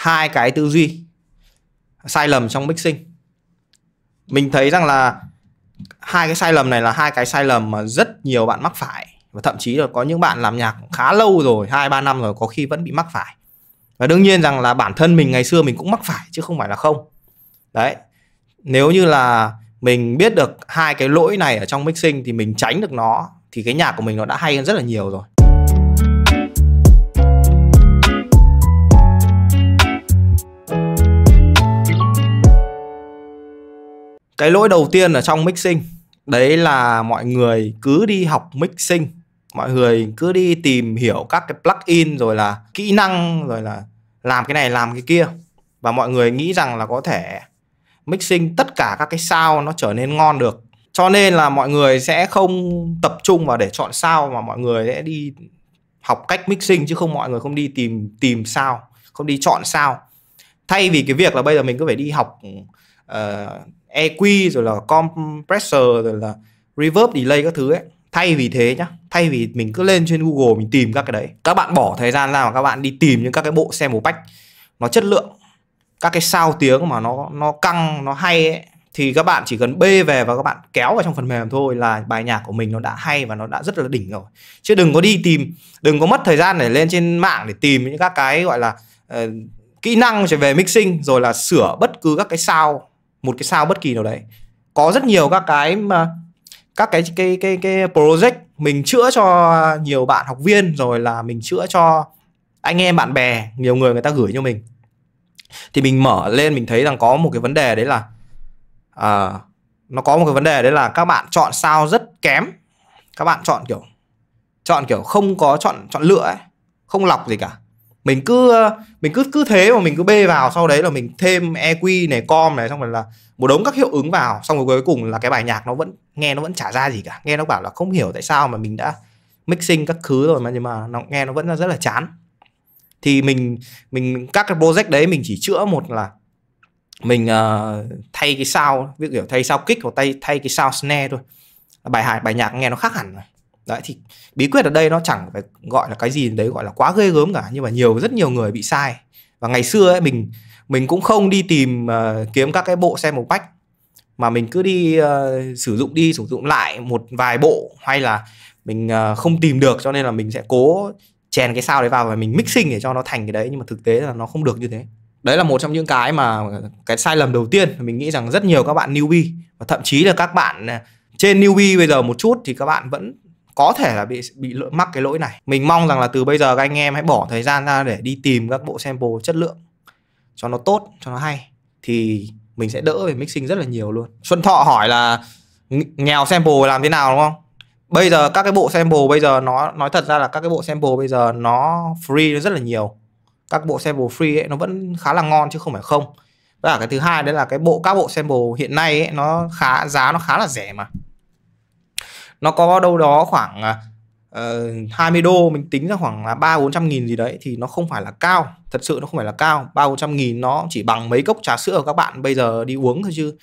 hai cái tư duy sai lầm trong mixing mình thấy rằng là hai cái sai lầm này là hai cái sai lầm mà rất nhiều bạn mắc phải và thậm chí là có những bạn làm nhạc khá lâu rồi hai ba năm rồi có khi vẫn bị mắc phải và đương nhiên rằng là bản thân mình ngày xưa mình cũng mắc phải chứ không phải là không đấy nếu như là mình biết được hai cái lỗi này ở trong mixing thì mình tránh được nó thì cái nhạc của mình nó đã hay hơn rất là nhiều rồi cái lỗi đầu tiên ở trong mixing đấy là mọi người cứ đi học mixing mọi người cứ đi tìm hiểu các cái plugin rồi là kỹ năng rồi là làm cái này làm cái kia và mọi người nghĩ rằng là có thể mixing tất cả các cái sao nó trở nên ngon được cho nên là mọi người sẽ không tập trung vào để chọn sao mà mọi người sẽ đi học cách mixing chứ không mọi người không đi tìm tìm sao không đi chọn sao thay vì cái việc là bây giờ mình cứ phải đi học uh, EQ rồi là compressor rồi là reverb delay các thứ ấy thay vì thế nhá thay vì mình cứ lên trên Google mình tìm các cái đấy các bạn bỏ thời gian ra mà các bạn đi tìm những các cái bộ xe sample bách nó chất lượng các cái sao tiếng mà nó nó căng nó hay ấy thì các bạn chỉ cần bê về và các bạn kéo vào trong phần mềm thôi là bài nhạc của mình nó đã hay và nó đã rất là đỉnh rồi chứ đừng có đi tìm đừng có mất thời gian để lên trên mạng để tìm những các cái gọi là uh, kỹ năng về mixing rồi là sửa bất cứ các cái sao một cái sao bất kỳ nào đấy có rất nhiều các cái mà các cái cái cái cái project mình chữa cho nhiều bạn học viên rồi là mình chữa cho anh em bạn bè nhiều người người ta gửi cho mình thì mình mở lên mình thấy rằng có một cái vấn đề đấy là à, nó có một cái vấn đề đấy là các bạn chọn sao rất kém các bạn chọn kiểu chọn kiểu không có chọn chọn lựa ấy không lọc gì cả mình cứ ờ, mình cứ cứ thế mà mình cứ bê vào sau đấy là mình thêm EQ này com này xong rồi là một đống các hiệu ứng vào xong rồi cuối cùng là cái bài nhạc nó vẫn nghe nó vẫn chả ra gì cả nghe nó bảo là không hiểu tại sao mà mình đã mixing các thứ rồi mà nhưng mà nó nghe nó vẫn rất là chán thì mình mình các cái project đấy mình chỉ chữa một là mình uh, thay cái sao ví dụ thay sao kích hoặc thay thay cái sao snare thôi bài hài bài nhạc nghe nó khác hẳn rồi đấy thì bí quyết ở đây nó chẳng phải gọi là cái gì đấy gọi là quá ghê gớm cả nhưng mà nhiều rất nhiều người bị sai và ngày xưa ấy mình mình cũng không đi tìm uh, kiếm các cái bộ xe màu bách mà mình cứ đi uh, sử dụng đi sử dụng lại một vài bộ hay là mình uh, không tìm được cho nên là mình sẽ cố chèn cái sao đấy vào và mình mixing để cho nó thành cái đấy nhưng mà thực tế là nó không được như thế đấy là một trong những cái mà cái sai lầm đầu tiên mình nghĩ rằng rất nhiều các bạn newbie và thậm chí là các bạn trên newbie bây giờ một chút thì các bạn vẫn có thể là bị bị mắc cái lỗi này mình mong rằng là từ bây giờ các anh em hãy bỏ thời gian ra để đi tìm các bộ sample chất lượng cho nó tốt cho nó hay thì mình sẽ đỡ về mixing rất là nhiều luôn xuân thọ hỏi là nghèo sample làm thế nào đúng không bây giờ các cái bộ sample bây giờ nó nói thật ra là các cái bộ sample bây giờ nó free nó rất là nhiều các bộ sample free ấy, nó vẫn khá là ngon chứ không phải không và cái thứ hai đấy là cái bộ các bộ sample hiện nay ấy, nó khá giá nó khá là rẻ mà nó có đâu đó khoảng uh, à, ờ, 20 đô mình tính ra khoảng là ba bốn trăm nghìn gì đấy thì nó không phải là cao thật sự nó không phải là cao ba bốn trăm nghìn nó chỉ bằng mấy cốc trà sữa của các bạn bây giờ đi uống thôi chứ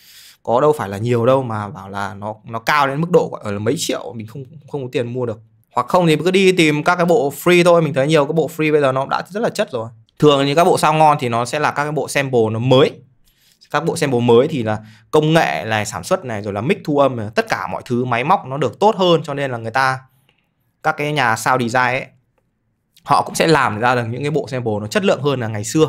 có đâu phải là nhiều đâu mà bảo là nó nó cao đến mức độ gọi là mấy triệu mình không không có tiền mua được hoặc không thì cứ đi tìm các cái bộ free thôi mình thấy nhiều cái bộ free bây giờ nó đã rất là chất rồi thường như các bộ sao ngon thì nó sẽ là các cái bộ sample nó mới các bộ sample mới thì là công nghệ này sản xuất này rồi là mic thu âm này, tất cả mọi thứ máy móc nó được tốt hơn cho nên là người ta các cái nhà sound design ấy họ cũng sẽ làm ra được những cái bộ sample nó chất lượng hơn là ngày xưa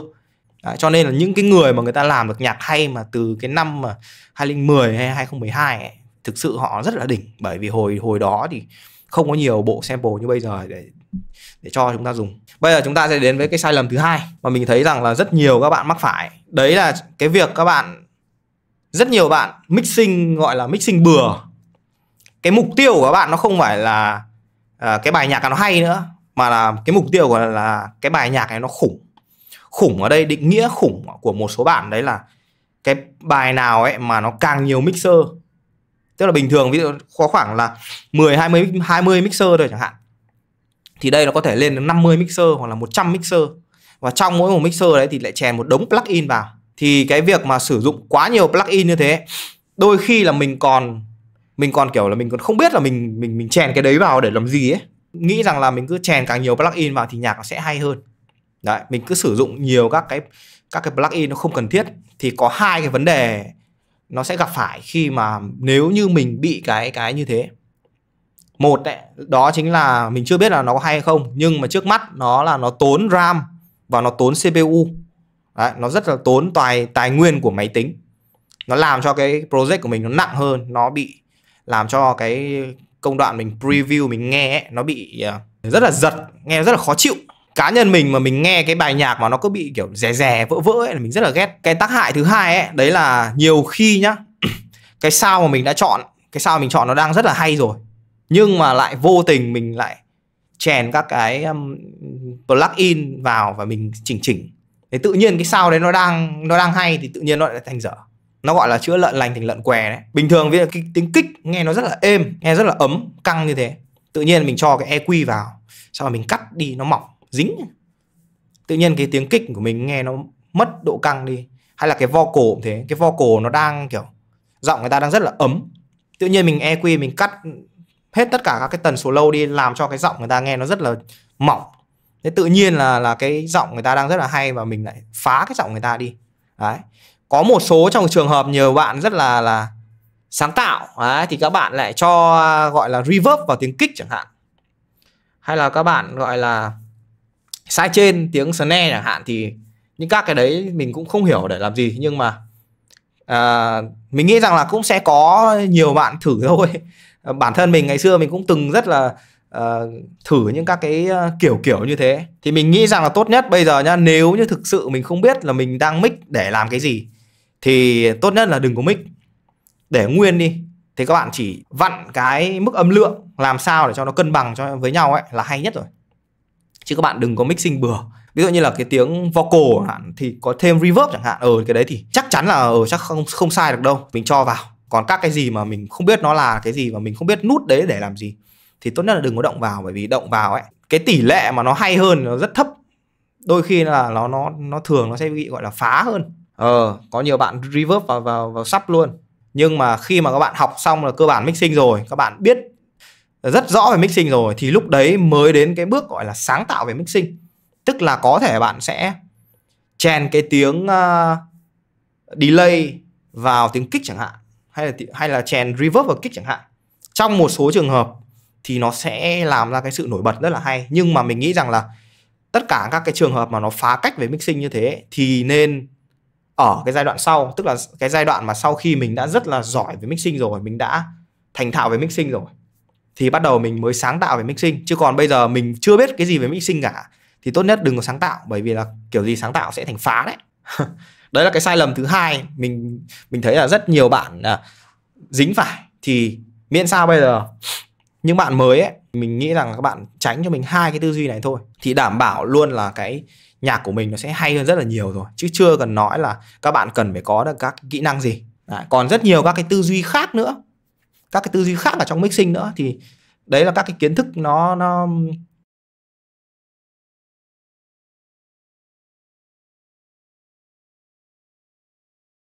Đấy, cho nên là những cái người mà người ta làm được nhạc hay mà từ cái năm mà 2010 hay 2012 ấy, thực sự họ rất là đỉnh bởi vì hồi hồi đó thì không có nhiều bộ sample như bây giờ để để cho chúng ta dùng. Bây giờ chúng ta sẽ đến với cái sai lầm thứ hai mà mình thấy rằng là rất nhiều các bạn mắc phải đấy là cái việc các bạn rất nhiều bạn mixing gọi là mixing bừa cái mục tiêu của các bạn nó không phải là à, cái bài nhạc nó hay nữa mà là cái mục tiêu của là cái bài nhạc này nó khủng khủng ở đây định nghĩa khủng của một số bạn đấy là cái bài nào ấy mà nó càng nhiều mixer tức là bình thường ví dụ có khoảng là 10 20 20 mixer rồi chẳng hạn thì đây nó có thể lên đến 50 mixer hoặc là 100 mixer và trong mỗi một mixer đấy thì lại chèn một đống plugin vào thì cái việc mà sử dụng quá nhiều plugin như thế đôi khi là mình còn mình còn kiểu là mình còn không biết là mình mình mình chèn cái đấy vào để làm gì ấy nghĩ rằng là mình cứ chèn càng nhiều plugin vào thì nhạc nó sẽ hay hơn đấy mình cứ sử dụng nhiều các cái các cái plugin nó không cần thiết thì có hai cái vấn đề nó sẽ gặp phải khi mà nếu như mình bị cái cái như thế một đấy, đó chính là mình chưa biết là nó có hay hay không nhưng mà trước mắt nó là nó tốn ram và nó tốn CPU Đấy, nó rất là tốn tài tài nguyên của máy tính nó làm cho cái project của mình nó nặng hơn nó bị làm cho cái công đoạn mình preview mình nghe ấy, nó bị à, rất là giật nghe rất là khó chịu cá nhân mình mà mình nghe cái bài nhạc mà nó cứ bị kiểu rè rè vỡ vỡ ấy là mình rất là ghét cái tác hại thứ hai ấy đấy là nhiều khi nhá cái sao mà mình đã chọn cái sao mình chọn nó đang rất là hay rồi nhưng mà lại vô tình mình lại chèn các cái um, plugin vào và mình chỉnh chỉnh thì tự nhiên cái sao đấy nó đang nó đang hay thì tự nhiên nó lại thành dở nó gọi là chữa lợn lành thành lợn què đấy bình thường với cái tiếng kích nghe nó rất là êm nghe rất là ấm căng như thế tự nhiên mình cho cái eq vào sau rồi mình cắt đi nó mỏng dính tự nhiên cái tiếng kích của mình nghe nó mất độ căng đi hay là cái vocal cũng thế cái vocal nó đang kiểu giọng người ta đang rất là ấm tự nhiên mình eq mình cắt hết tất cả các cái tần số lâu đi làm cho cái giọng người ta nghe nó rất là mỏng thế tự nhiên là là cái giọng người ta đang rất là hay và mình lại phá cái giọng người ta đi đấy có một số trong trường hợp nhờ bạn rất là là sáng tạo đấy, thì các bạn lại cho gọi là reverb vào tiếng kick chẳng hạn hay là các bạn gọi là sai trên tiếng snare chẳng hạn thì những các cái đấy mình cũng không hiểu để làm gì nhưng mà à, mình nghĩ rằng là cũng sẽ có nhiều bạn thử thôi Ờ, bản thân mình ngày xưa mình cũng từng rất là uh, thử những các cái ờ, kiểu kiểu như thế thì mình nghĩ rằng là tốt nhất bây giờ nhá nếu như thực sự mình không biết là mình đang mic để làm cái gì thì tốt nhất là đừng có mic để nguyên đi thì các bạn chỉ vặn cái mức âm lượng làm sao để cho nó cân bằng cho với nhau ấy là hay nhất rồi chứ các bạn đừng có mixing bừa ví dụ như là cái tiếng vocal thì có thêm reverb chẳng hạn ở ừ, cái đấy thì chắc chắn là ở ừ, chắc không không sai được đâu mình cho vào còn các cái gì mà mình không biết nó là cái gì và mình không biết nút đấy để làm gì thì tốt nhất là đừng có động vào bởi vì động vào ấy cái tỷ lệ mà nó hay hơn nó rất thấp đôi khi là nó nó nó thường nó sẽ bị gọi là phá hơn ờ có nhiều bạn reverb vào vào vào sắp luôn nhưng mà khi mà các bạn học xong là cơ bản mixing rồi các bạn biết rất rõ về mixing rồi thì lúc đấy mới đến cái bước gọi là sáng tạo về mixing tức là có thể bạn sẽ chèn cái tiếng uh, delay vào tiếng kích chẳng hạn hay là hay là chèn reverb và kick chẳng hạn trong một số trường hợp thì nó sẽ làm ra cái sự nổi bật rất là hay nhưng mà mình nghĩ rằng là tất cả các cái trường hợp mà nó phá cách về mixing như thế thì nên ở cái giai đoạn sau tức là cái giai đoạn mà sau khi mình đã rất là giỏi về mixing rồi mình đã thành thạo về mixing rồi thì bắt đầu mình mới sáng tạo về mixing chứ còn bây giờ mình chưa biết cái gì về mixing cả thì tốt nhất đừng có sáng tạo bởi vì là kiểu gì sáng tạo sẽ thành phá đấy đấy là cái sai lầm thứ hai mình mình thấy là rất nhiều bạn à, dính phải thì miễn sao bây giờ những bạn mới ấy mình nghĩ rằng các bạn tránh cho mình hai cái tư duy này thôi thì đảm bảo luôn là cái nhạc của mình nó sẽ hay hơn rất là nhiều rồi chứ chưa cần nói là các bạn cần phải có được các kỹ năng gì à, còn rất nhiều các cái tư duy khác nữa các cái tư duy khác ở trong mixing nữa thì đấy là các cái kiến thức nó nó